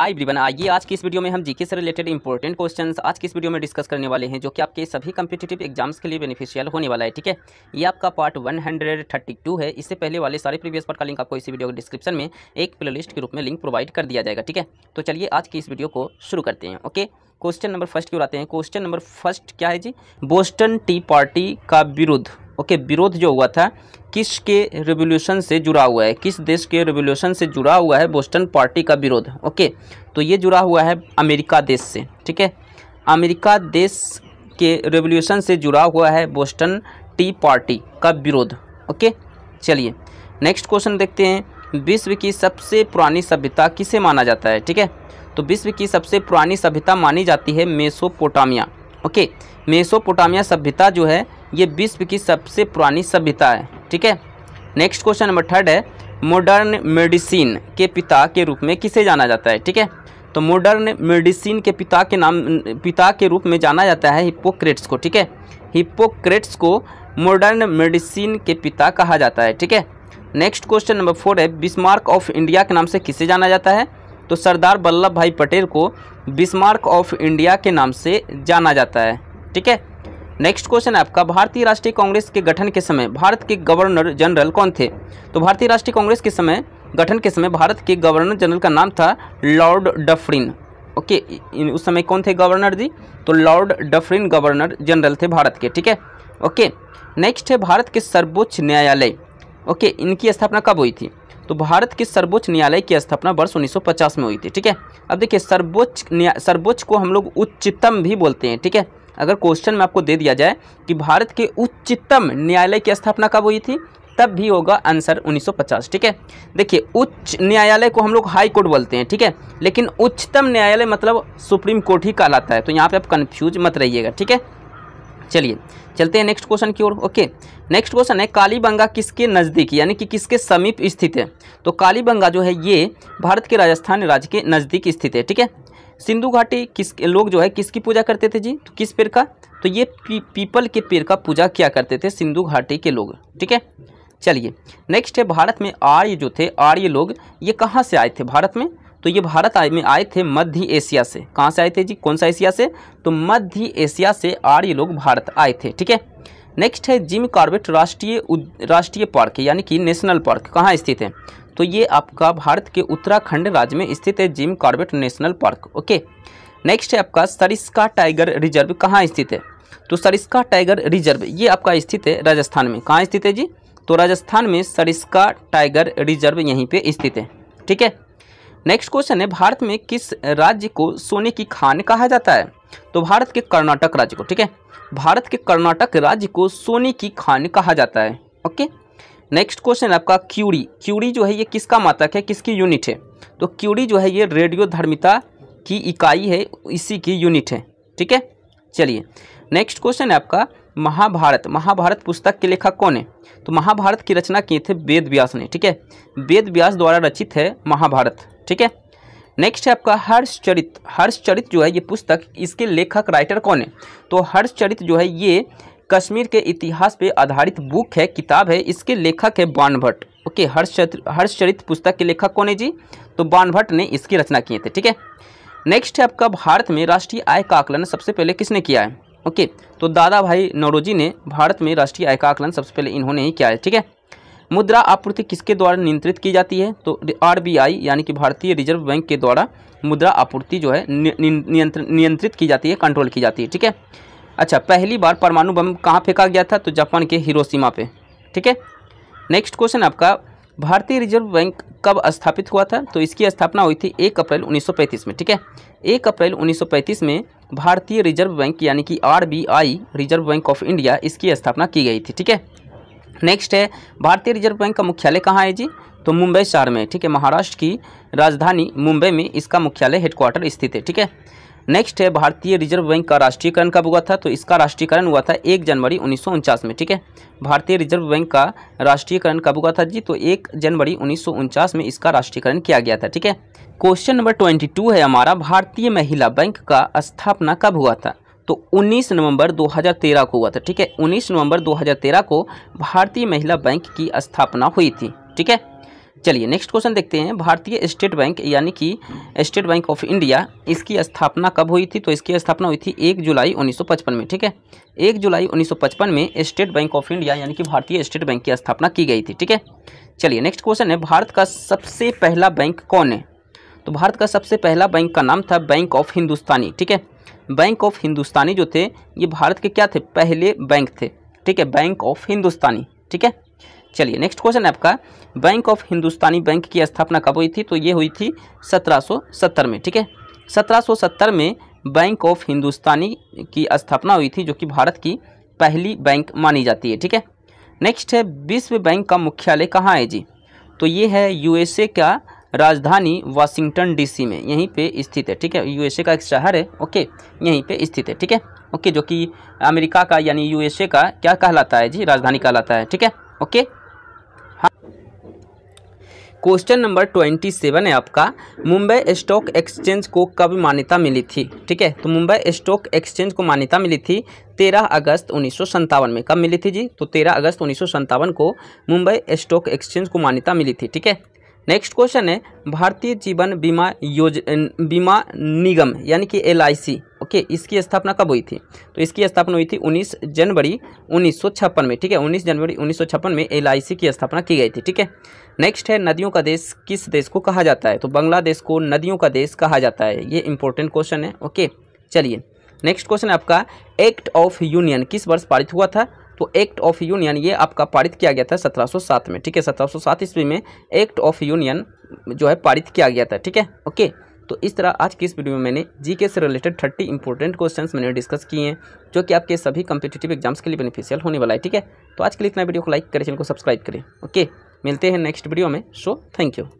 हाय ब्रिवन आइए आज की इस वीडियो में हम जीके से रिलेटेड इंपॉर्टेंट क्वेश्चंस आज की इस वीडियो में डिस्कस करने वाले हैं जो कि आपके सभी कम्पिटेटिव एग्जाम्स के लिए बेनिफिशियल होने वाला है ठीक है ये आपका पार्ट 132 है इससे पहले वाले सारे प्रीवियस पार्ट का लिंक आपको इसी वीडियो के डिस्क्रिप्शन में एक प्ले के रूप में लिंक प्रोवाइड कर दिया जाएगा ठीक है तो चलिए आज की इस वीडियो को शुरू करते हैं ओके क्वेश्चन नंबर फर्स्ट की आते हैं क्वेश्चन नंबर फर्स्ट क्या है जी बोस्टन टी पार्टी का विरुद्ध ओके विरोध जो हुआ था किस के रेवोल्यूशन से जुड़ा हुआ है किस देश के रेवोल्यूशन से जुड़ा हुआ है बोस्टन पार्टी का विरोध ओके तो ये जुड़ा हुआ है अमेरिका देश से ठीक है अमेरिका देश के रेवोल्यूशन से जुड़ा हुआ है बोस्टन टी पार्टी का विरोध ओके चलिए नेक्स्ट क्वेश्चन देखते हैं विश्व की सबसे पुरानी सभ्यता किसे माना जाता है ठीक है तो विश्व की सबसे पुरानी सभ्यता मानी जाती है मेसोपोटामिया ओके मेसोपोटामिया सभ्यता जो है ये विश्व की सबसे पुरानी सभ्यता है ठीक है नेक्स्ट क्वेश्चन नंबर थर्ड है मॉडर्न मेडिसिन के पिता के रूप में किसे जाना जाता है ठीक है तो मॉडर्न मेडिसिन के पिता के नाम पिता के रूप में जाना जाता है हिप्पोक्रेट्स को ठीक है हिप्पोक्रेट्स को मॉडर्न मेडिसिन के पिता कहा जाता है ठीक है नेक्स्ट क्वेश्चन नंबर फोर है बिस्मार्क ऑफ इंडिया के नाम से किसे जाना जाता है तो सरदार वल्लभ भाई पटेल को बिस्मार्क ऑफ इंडिया के नाम से जाना जाता है ठीक है नेक्स्ट क्वेश्चन है आपका भारतीय राष्ट्रीय कांग्रेस के गठन के समय भारत के गवर्नर जनरल कौन थे तो भारतीय राष्ट्रीय कांग्रेस के समय गठन के समय भारत के गवर्नर जनरल का नाम था लॉर्ड डफरिन ओके उस समय कौन थे गवर्नर जी तो लॉर्ड डफरिन गवर्नर जनरल थे भारत के ठीक है ओके नेक्स्ट है भारत के सर्वोच्च न्यायालय ओके इनकी स्थापना कब हुई थी तो भारत के सर्वोच्च न्यायालय की स्थापना वर्ष 1950 में हुई थी ठीक है अब देखिए सर्वोच्च न्याय सर्वोच्च को हम लोग उच्चतम भी बोलते हैं ठीक है अगर क्वेश्चन में आपको दे दिया जाए कि भारत के उच्चतम न्यायालय की स्थापना कब हुई थी तब भी होगा आंसर 1950 ठीक है देखिए उच्च न्यायालय को हम लोग हाई कोर्ट बोलते हैं ठीक है लेकिन उच्चतम न्यायालय मतलब सुप्रीम कोर्ट ही कहलाता है तो यहाँ पे आप कंफ्यूज मत रहिएगा ठीक है चलिए चलते हैं नेक्स्ट क्वेश्चन की ओर ओके नेक्स्ट क्वेश्चन है कालीबंगा किसके नज़दीक यानी कि किसके समीप स्थित है तो कालीबंगा जो है ये भारत के राजस्थान राज्य के नज़दीक स्थित है ठीक है सिंधु घाटी किस लोग जो है किसकी पूजा करते थे जी तो किस पेड़ का तो ये पी, पीपल के पेड़ का पूजा किया करते थे सिंधु घाटी के लोग ठीक है चलिए नेक्स्ट है भारत में आर्य जो थे आर्य लोग ये कहाँ से आए थे भारत में तो ये भारत आए में आए थे मध्य एशिया से कहाँ से आए थे जी कौन सा एशिया से तो मध्य एशिया से आर्य लोग भारत आए थे ठीक है नेक्स्ट है जिम कार्बेट राष्ट्रीय राष्ट्रीय पार्क यानी कि नेशनल पार्क कहाँ स्थित है तो ये आपका भारत के उत्तराखंड राज्य में स्थित है Jim Corbett national park okay next है आपका सरिस्का टाइगर रिजर्व कहाँ स्थित है तो सरिस्का टाइगर रिजर्व ये आपका स्थित है राजस्थान में कहाँ स्थित है जी तो राजस्थान में सरिस्का टाइगर रिजर्व यहीं पे स्थित है ठीक है नेक्स्ट क्वेश्चन है भारत में किस राज्य को सोने की खान कहा जाता है तो भारत के कर्नाटक राज्य को ठीक है भारत के कर्नाटक राज्य को सोने की खान कहा जाता है ओके नेक्स्ट क्वेश्चन आपका क्यूरी क्यूरी जो है ये किसका मातक है किसकी यूनिट है तो क्यूरी जो है ये रेडियो धर्मिता की इकाई है इसी की यूनिट है ठीक है चलिए नेक्स्ट क्वेश्चन है आपका महाभारत महाभारत पुस्तक के लेखक कौन है तो महाभारत की रचना किए थे वेद व्यास ने ठीक है वेद व्यास द्वारा रचित है महाभारत ठीक है नेक्स्ट है आपका हर्षचरित हर्षचरित जो है ये पुस्तक इसके लेखक राइटर कौन है तो हर्षचरित जो है ये कश्मीर के इतिहास पे आधारित बुक है किताब है इसके लेखक है बाणभट्ट ओके हर्षचरित हर्षचरित पुस्तक के लेखक कौन है जी तो बाणभट्ट ने इसकी रचना किए थे ठीक है नेक्स्ट है आपका भारत में राष्ट्रीय आय का आकलन सबसे पहले किसने किया है ओके तो दादा भाई नौरोजी ने भारत में राष्ट्रीय आय का आकलन सबसे पहले इन्होंने ही किया है ठीक है मुद्रा आपूर्ति किसके द्वारा नियंत्रित की जाती है तो आरबीआई यानी कि भारतीय रिजर्व बैंक के द्वारा मुद्रा आपूर्ति जो है नियंत्रित की जाती है कंट्रोल की जाती है ठीक है अच्छा पहली बार परमाणु बम कहाँ फेंका गया था तो जापान के हिरोसीमा पे ठीक है नेक्स्ट क्वेश्चन आपका भारतीय रिजर्व बैंक कब स्थापित हुआ था तो इसकी स्थापना हुई थी एक अप्रैल 1935 में ठीक है एक अप्रैल 1935 में भारतीय रिजर्व बैंक यानी कि RBI reserve bank of India इसकी स्थापना की गई थी ठीक है नेक्स्ट है भारतीय रिजर्व बैंक का मुख्यालय कहाँ है जी तो मुंबई शहर में ठीक है महाराष्ट्र की राजधानी मुंबई में इसका मुख्यालय हेडक्वार्टर स्थित है ठीक है नेक्स्ट है भारतीय रिजर्व बैंक का राष्ट्रीयकरण कब हुआ था तो इसका राष्ट्रीयकरण हुआ था एक जनवरी उन्नीस में ठीक है भारतीय रिजर्व बैंक का राष्ट्रीयकरण कब हुआ था जी तो एक जनवरी उन्नीस में इसका राष्ट्रीयकरण किया गया था ठीक है क्वेश्चन नंबर ट्वेंटी टू है हमारा भारतीय महिला बैंक का स्थापना कब हुआ था तो 19 नवंबर 2013 को हुआ था ठीक है 19 नवंबर 2013 को भारतीय महिला बैंक की स्थापना हुई थी ठीक है चलिए नेक्स्ट क्वेश्चन देखते हैं भारतीय स्टेट बैंक यानी कि स्टेट बैंक ऑफ इंडिया इसकी स्थापना कब हुई थी तो इसकी स्थापना हुई थी एक जुलाई 1955 में ठीक है एक जुलाई 1955 में स्टेट बैंक ऑफ इंडिया यानी कि भारतीय स्टेट बैंक की स्थापना की गई थी ठीक है चलिए नेक्स्ट क्वेश्चन है भारत का सबसे पहला बैंक कौन है तो भारत का सबसे पहला बैंक का नाम था बैंक ऑफ हिंदुस्तानी ठीक है बैंक ऑफ हिंदुस्तानी जो थे ये भारत के क्या थे पहले बैंक थे ठीक है बैंक ऑफ हिंदुस्तानी ठीक है चलिए नेक्स्ट क्वेश्चन आपका बैंक ऑफ हिंदुस्तानी बैंक की स्थापना कब हुई थी तो ये हुई थी 1770 में ठीक है 1770 में बैंक ऑफ हिंदुस्तानी की स्थापना हुई थी जो कि भारत की पहली बैंक मानी जाती है ठीक है नेक्स्ट है विश्व बैंक का मुख्यालय कहाँ है जी तो ये है यूएसए का राजधानी वाशिंगटन डीसी में यहीं पे स्थित है ठीक है यूएसए का एक शहर है ओके यहीं पे स्थित है ठीक है ओके जो कि अमेरिका का यानी यूएसए का क्या कहलाता है जी राजधानी कहलाता है ठीक है okay question number twenty seven है आपका मुंबई स्टॉक एक्सचेंज को कब मान्यता मिली थी ठीक है तो मुंबई स्टॉक एक्सचेंज को मान्यता मिली थी तेरह अगस्त उन्नीस में कब मिली थी जी तो तेरह अगस्त उन्नीस को मुंबई स्टॉक एक्सचेंज को मान्यता मिली थी ठीक है नेक्स्ट क्वेश्चन है भारतीय जीवन बीमा योज बीमा निगम यानी कि एल ओके इसकी स्थापना कब हुई थी तो इसकी स्थापना हुई थी 19 जनवरी उन्नीस में ठीक है 19 जनवरी उन्नीस में एल की स्थापना की गई थी ठीक है नेक्स्ट है नदियों का देश किस देश को कहा जाता है तो बांग्लादेश को नदियों का देश कहा जाता है ये इंपॉर्टेंट क्वेश्चन है ओके चलिए नेक्स्ट क्वेश्चन है आपका एक्ट ऑफ यूनियन किस वर्ष पारित हुआ था तो एक्ट ऑफ यूनियन ये आपका पारित किया गया था 1707 में ठीक है 1707 ईस्वी में एक्ट ऑफ यूनियन जो है पारित किया गया था ठीक है ओके तो इस तरह आज की इस वीडियो में मैंने जीके से रिलेटेड थर्टी इंपॉर्टेंट क्वेश्चन मैंने डिस्कस किए हैं जो कि आपके सभी कंपिटेटिव एग्जाम्स के लिए बेनिफिशियल होने वाला है ठीक है तो आज के लिए इतना वीडियो को लाइक करें चैनल को सब्सक्राइब करें ओके मिलते हैं नेक्स्ट वीडियो में सो थैंक यू